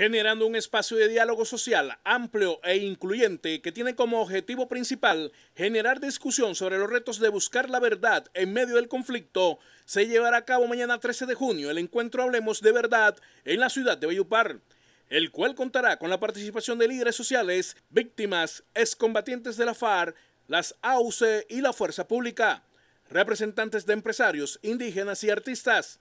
generando un espacio de diálogo social amplio e incluyente que tiene como objetivo principal generar discusión sobre los retos de buscar la verdad en medio del conflicto, se llevará a cabo mañana 13 de junio el encuentro Hablemos de Verdad en la ciudad de Bayupar, el cual contará con la participación de líderes sociales, víctimas, excombatientes de la FARC, las AUC y la Fuerza Pública, representantes de empresarios, indígenas y artistas.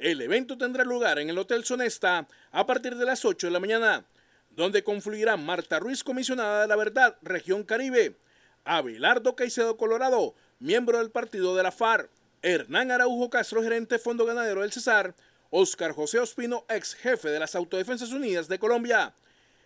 El evento tendrá lugar en el Hotel Sonesta a partir de las 8 de la mañana, donde confluirá Marta Ruiz, comisionada de la Verdad, Región Caribe, Abelardo Caicedo Colorado, miembro del partido de la FARC, Hernán Araujo Castro, gerente Fondo Ganadero del Cesar, Oscar José Ospino, ex jefe de las Autodefensas Unidas de Colombia,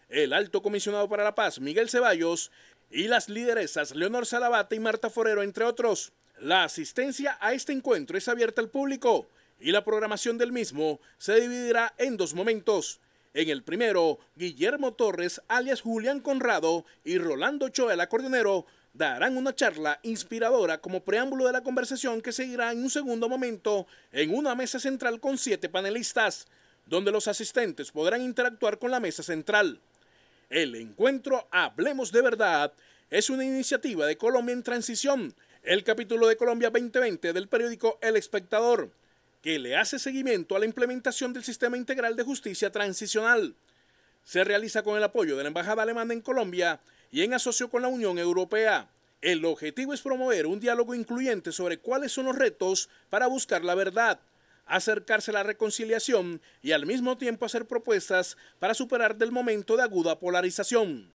el alto comisionado para la paz, Miguel Ceballos, y las lideresas Leonor Salabate y Marta Forero, entre otros. La asistencia a este encuentro es abierta al público y la programación del mismo se dividirá en dos momentos. En el primero, Guillermo Torres, alias Julián Conrado, y Rolando Choa, el acordeonero, darán una charla inspiradora como preámbulo de la conversación que seguirá en un segundo momento en una mesa central con siete panelistas, donde los asistentes podrán interactuar con la mesa central. El encuentro Hablemos de Verdad es una iniciativa de Colombia en Transición, el capítulo de Colombia 2020 del periódico El Espectador que le hace seguimiento a la implementación del Sistema Integral de Justicia Transicional. Se realiza con el apoyo de la Embajada Alemana en Colombia y en asocio con la Unión Europea. El objetivo es promover un diálogo incluyente sobre cuáles son los retos para buscar la verdad, acercarse a la reconciliación y al mismo tiempo hacer propuestas para superar del momento de aguda polarización.